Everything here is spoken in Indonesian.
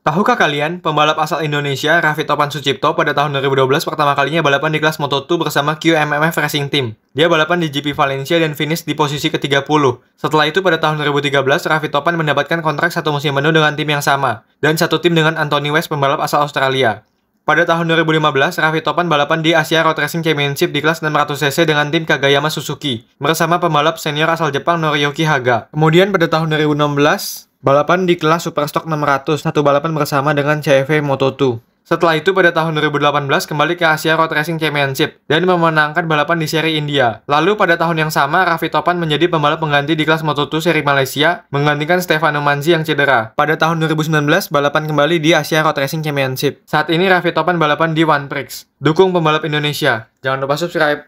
Tahukah kalian, pembalap asal Indonesia Raffi Topan Sucipto pada tahun 2012 pertama kalinya balapan di kelas Moto2 bersama QMMF Racing Team. Dia balapan di GP Valencia dan finish di posisi ke-30. Setelah itu pada tahun 2013, Raffi Topan mendapatkan kontrak satu musim penuh dengan tim yang sama, dan satu tim dengan Anthony West pembalap asal Australia. Pada tahun 2015, Raffi Topan balapan di Asia Road Racing Championship di kelas 600cc dengan tim Kagayama Suzuki, bersama pembalap senior asal Jepang Noriyuki Haga. Kemudian pada tahun 2016, Balapan di kelas Superstock 600, satu balapan bersama dengan CV Moto2. Setelah itu pada tahun 2018 kembali ke Asia Road Racing Championship dan memenangkan balapan di seri India. Lalu pada tahun yang sama Raffi Topan menjadi pembalap pengganti di kelas Moto2 seri Malaysia menggantikan Stefano Manzi yang cedera. Pada tahun 2019 balapan kembali di Asia Road Racing Championship. Saat ini Raffi Topan balapan di One Prix. Dukung pembalap Indonesia. Jangan lupa subscribe.